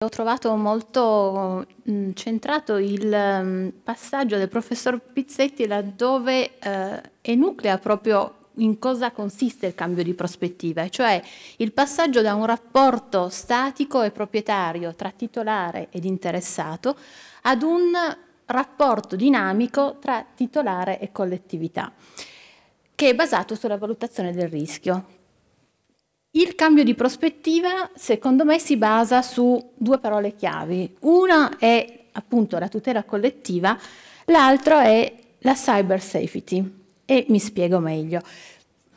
Ho trovato molto mm, centrato il mm, passaggio del professor Pizzetti laddove eh, enuclea proprio in cosa consiste il cambio di prospettiva, cioè il passaggio da un rapporto statico e proprietario tra titolare ed interessato ad un rapporto dinamico tra titolare e collettività, che è basato sulla valutazione del rischio, il cambio di prospettiva, secondo me, si basa su due parole chiavi. Una è appunto la tutela collettiva, l'altra è la cyber safety. E mi spiego meglio.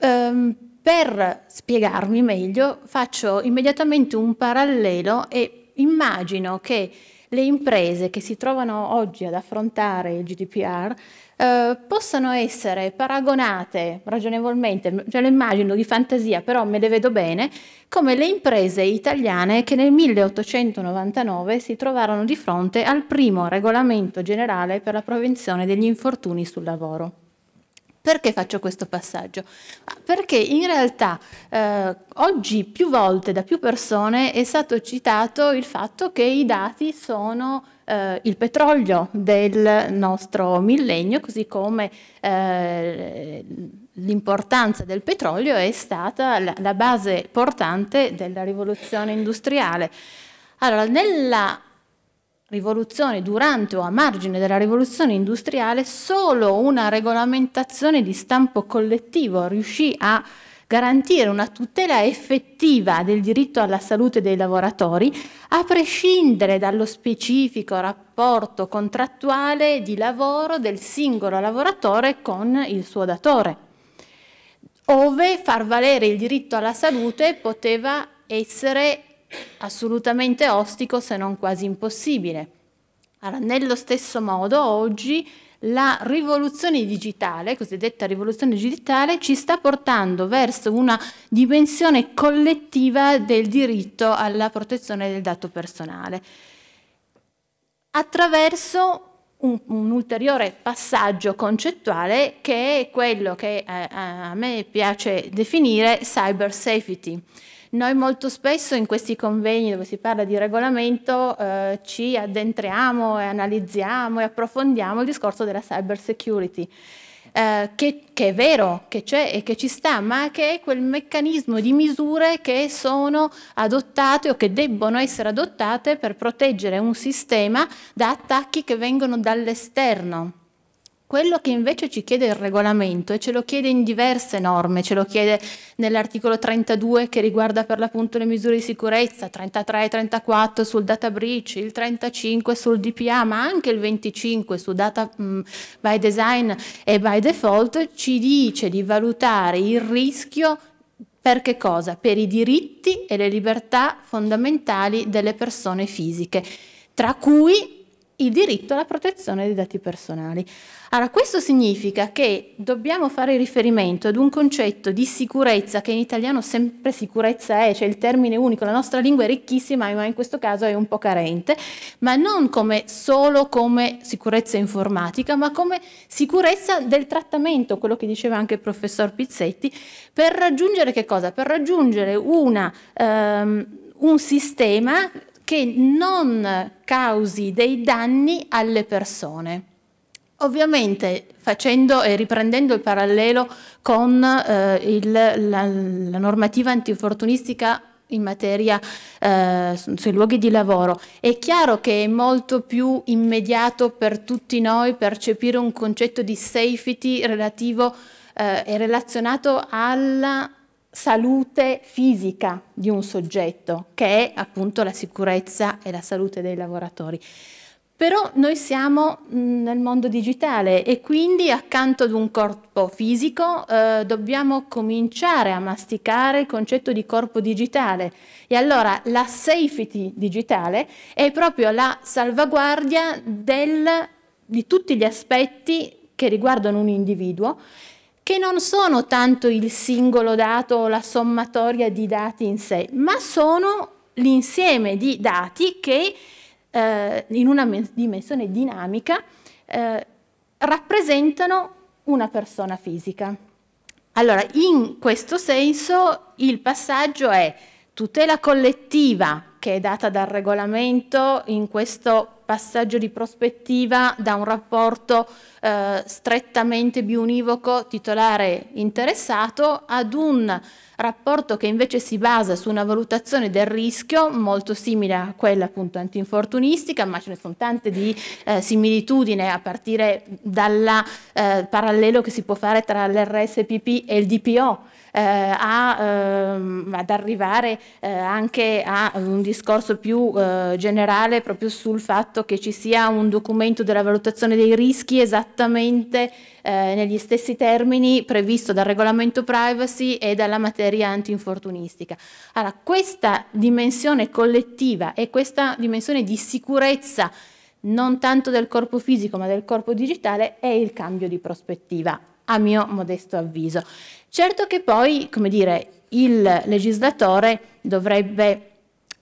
Um, per spiegarmi meglio faccio immediatamente un parallelo e immagino che le imprese che si trovano oggi ad affrontare il GDPR eh, possano essere paragonate ragionevolmente, ce cioè lo immagino di fantasia, però me le vedo bene, come le imprese italiane che nel 1899 si trovarono di fronte al primo regolamento generale per la prevenzione degli infortuni sul lavoro. Perché faccio questo passaggio? Ah, perché in realtà eh, oggi più volte da più persone è stato citato il fatto che i dati sono eh, il petrolio del nostro millennio, così come eh, l'importanza del petrolio è stata la, la base portante della rivoluzione industriale. Allora, nella rivoluzione, durante o a margine della rivoluzione industriale, solo una regolamentazione di stampo collettivo riuscì a garantire una tutela effettiva del diritto alla salute dei lavoratori, a prescindere dallo specifico rapporto contrattuale di lavoro del singolo lavoratore con il suo datore, ove far valere il diritto alla salute poteva essere assolutamente ostico se non quasi impossibile. Allora, nello stesso modo oggi la rivoluzione digitale, cosiddetta rivoluzione digitale, ci sta portando verso una dimensione collettiva del diritto alla protezione del dato personale, attraverso un, un ulteriore passaggio concettuale che è quello che a, eh, eh, a me piace definire cyber safety noi molto spesso in questi convegni dove si parla di regolamento eh, ci addentriamo e analizziamo e approfondiamo il discorso della cyber security. Eh, che, che, è vero, che c'è e che ci sta, ma che è quel meccanismo di misure che sono adottate o che debbono essere adottate per proteggere un sistema da attacchi che vengono dall'esterno. Quello che invece ci chiede il regolamento e ce lo chiede in diverse norme, ce lo chiede nell'articolo 32 che riguarda per l'appunto le misure di sicurezza, 33 e 34 sul data breach, il 35 sul DPA, ma anche il 25 su data mh, by design e by default, ci dice di valutare il rischio per che cosa? Per i diritti e le libertà fondamentali delle persone fisiche, tra cui il diritto alla protezione dei dati personali. Allora, questo significa che dobbiamo fare riferimento ad un concetto di sicurezza che in italiano sempre sicurezza è, cioè il termine unico, la nostra lingua è ricchissima, ma in questo caso è un po' carente, ma non come, solo come sicurezza informatica, ma come sicurezza del trattamento, quello che diceva anche il professor Pizzetti, per raggiungere che cosa? Per raggiungere una, um, un sistema che non causi dei danni alle persone. Ovviamente facendo e riprendendo il parallelo con eh, il, la, la, normativa antifortunistica in materia eh, sui luoghi di lavoro, è chiaro che è molto più immediato per tutti noi percepire un concetto di safety relativo eh, è relazionato alla salute fisica di un soggetto, che è appunto la sicurezza e la salute dei lavoratori. Però noi siamo mm, nel mondo digitale e quindi accanto ad un corpo fisico eh, dobbiamo cominciare a masticare il concetto di corpo digitale. E allora la safety digitale è proprio la salvaguardia del, di tutti gli aspetti che riguardano un individuo che non sono tanto il singolo dato o la sommatoria di dati in sé, ma sono l'insieme di dati che eh, in una dimensione dinamica eh, rappresentano una persona fisica. Allora, in questo senso il passaggio è tutela collettiva che è data dal regolamento in questo passaggio di prospettiva da un rapporto eh, strettamente bionivoco titolare-interessato ad un rapporto che invece si basa su una valutazione del rischio molto simile a quella appunto antinfortunistica, ma ce ne sono tante di eh, similitudine a partire dal eh, parallelo che si può fare tra l'RSPP e il DPO. Eh, a, ehm, ad arrivare eh, anche a un discorso più eh, generale proprio sul fatto fatto che ci sia un documento della valutazione dei rischi esattamente eh, negli stessi termini previsto dal regolamento privacy e dalla materia antinfortunistica. Allora, questa dimensione collettiva e questa dimensione di sicurezza non tanto del corpo fisico ma del corpo digitale è il cambio di prospettiva a mio modesto avviso. Certo che poi, come dire, il legislatore dovrebbe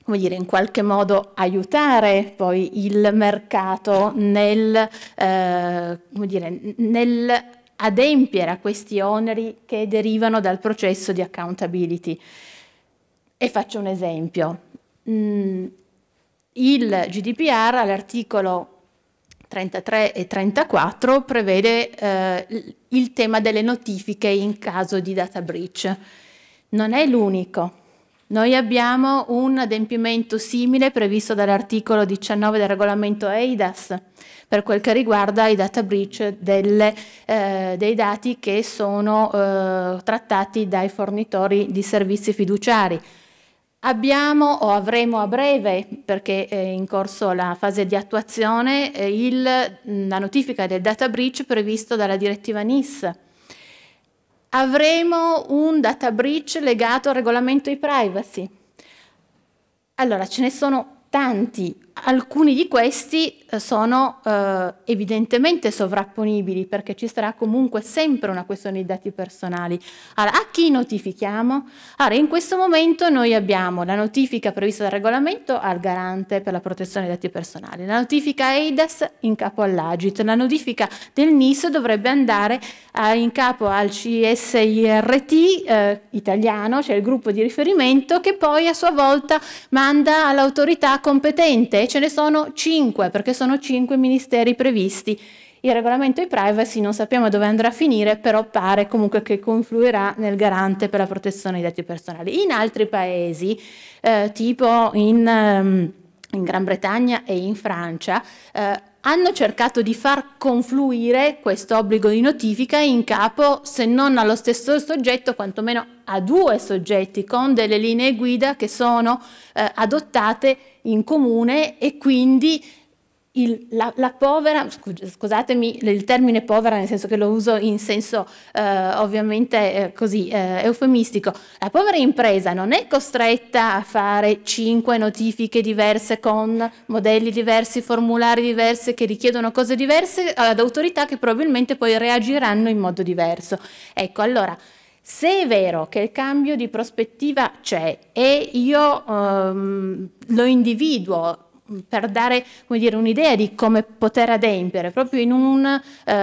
come dire, in qualche modo aiutare poi il mercato nel, eh, come dire, nel adempiere a questi oneri che derivano dal processo di accountability. E faccio un esempio. Mm, il GDPR all'articolo 33 e 34 prevede eh, il tema delle notifiche in caso di data breach. Non è l'unico, noi abbiamo un adempimento simile previsto dall'articolo 19 del regolamento EIDAS per quel che riguarda i data breach delle, eh, dei dati che sono eh, trattati dai fornitori di servizi fiduciari. Abbiamo o avremo a breve, perché è in corso la fase di attuazione, eh, il, la notifica del data breach previsto dalla direttiva NIS Avremo un data breach legato al regolamento di privacy. Allora, ce ne sono tanti Alcuni di questi eh, sono eh, evidentemente sovrapponibili perché ci sarà comunque sempre una questione di dati personali. Allora, a chi notifichiamo? Allora, in questo momento noi abbiamo la notifica prevista dal regolamento al garante per la protezione dei dati personali, la notifica EIDAS in capo all'Agit, la notifica del NIS dovrebbe andare eh, in capo al CSIRT eh, italiano, cioè il gruppo di riferimento, che poi a sua volta manda all'autorità competente ce ne sono 5 perché sono 5 ministeri previsti. Il regolamento di privacy non sappiamo dove andrà a finire, però pare comunque che confluirà nel garante per la protezione dei dati personali. In altri paesi, eh, tipo in... Um, in Gran Bretagna e in Francia, eh, hanno cercato di far confluire questo obbligo di notifica in capo, se non allo stesso soggetto, quantomeno a due soggetti, con delle linee guida che sono eh, adottate in comune e quindi il, la, la, povera, scusatemi il termine povera nel senso che lo uso in senso eh, ovviamente eh, così eh, eufemistico, la povera impresa non è costretta a fare cinque notifiche diverse con modelli diversi, formulari diversi che richiedono cose diverse ad autorità che probabilmente poi reagiranno in modo diverso. Ecco, allora... Se è vero che il cambio di prospettiva c'è e io ehm, lo individuo per dare un'idea di come poter adempiere, proprio in un, eh,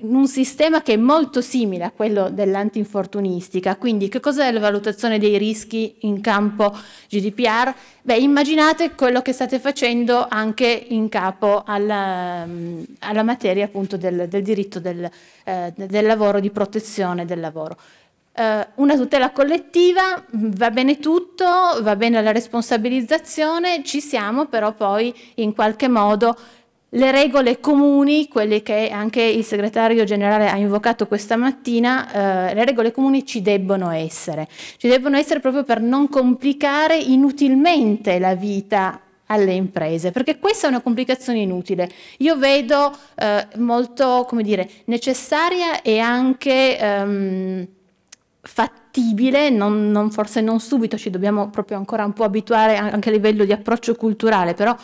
in un, sistema che è molto simile a quello dell'antinfortunistica. Quindi che cos'è la valutazione dei rischi in campo GDPR? Beh, immaginate quello che state facendo anche in capo alla, alla materia appunto del, del diritto del, eh, del lavoro, di protezione del lavoro. Eh, una tutela collettiva, mm, va bene tutto, va bene la responsabilizzazione, ci siamo però poi in qualche modo le regole comuni, quelle che anche il segretario generale ha invocato questa mattina, eh, le regole comuni ci debbono essere. Ci debbono essere proprio per non complicare inutilmente la vita alle imprese, perché questa è una complicazione inutile. Io vedo eh, molto, come dire, necessaria e anche... Ehm, fattibile, non, non, forse non subito, ci dobbiamo proprio ancora un po' abituare anche a livello di approccio culturale, però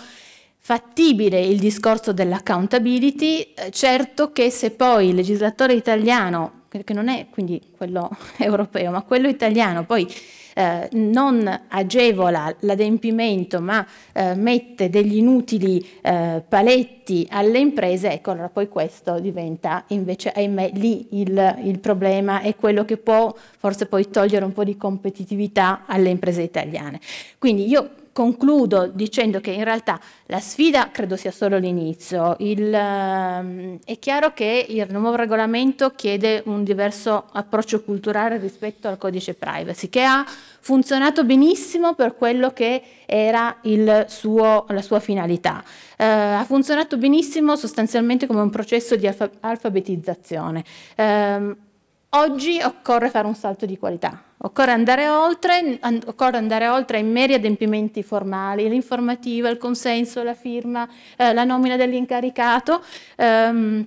fattibile il discorso dell'accountability, eh, certo che se poi il legislatore italiano che non è quindi quello europeo, ma quello italiano, poi eh, non agevola l'adempimento, ma eh, mette degli inutili eh, paletti alle imprese, ecco, allora poi questo diventa invece, ahimè, lì il, il problema è quello che può forse poi togliere un po' di competitività alle imprese italiane. Quindi io concludo dicendo che in realtà la sfida credo sia solo l'inizio. Um, è chiaro che il nuovo regolamento chiede un diverso approccio culturale rispetto al codice privacy, che ha funzionato benissimo per quello che era suo, la sua finalità. Uh, ha funzionato benissimo sostanzialmente come un processo di alfabetizzazione. Um, Oggi occorre fare un salto di qualità, occorre andare oltre, occorre andare oltre ai meri adempimenti formali, l'informativa, il consenso, la firma, eh, la nomina dell'incaricato ehm,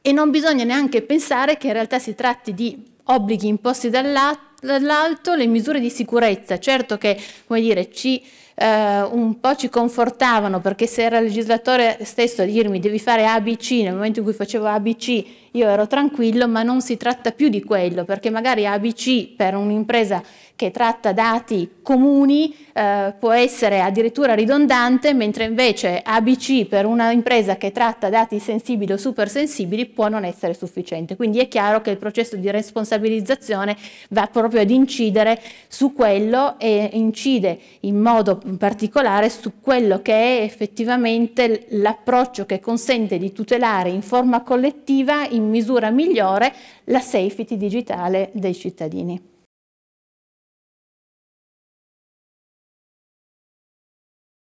e non bisogna neanche pensare che in realtà si tratti di obblighi imposti dall'alto, le misure di sicurezza, certo che come dire, ci eh, un po' ci confortavano perché se era il legislatore stesso a dirmi devi fare ABC, nel momento in cui facevo ABC io ero tranquillo, ma non si tratta più di quello, perché magari ABC per un'impresa che tratta dati comuni eh, può essere addirittura ridondante, mentre invece ABC per un'impresa che tratta dati sensibili o super sensibili può non essere sufficiente. Quindi è chiaro che il processo di responsabilizzazione va proprio ad incidere su quello e incide in modo in particolare su quello che è effettivamente l'approccio che consente di tutelare in forma collettiva, in misura migliore, la safety digitale dei cittadini.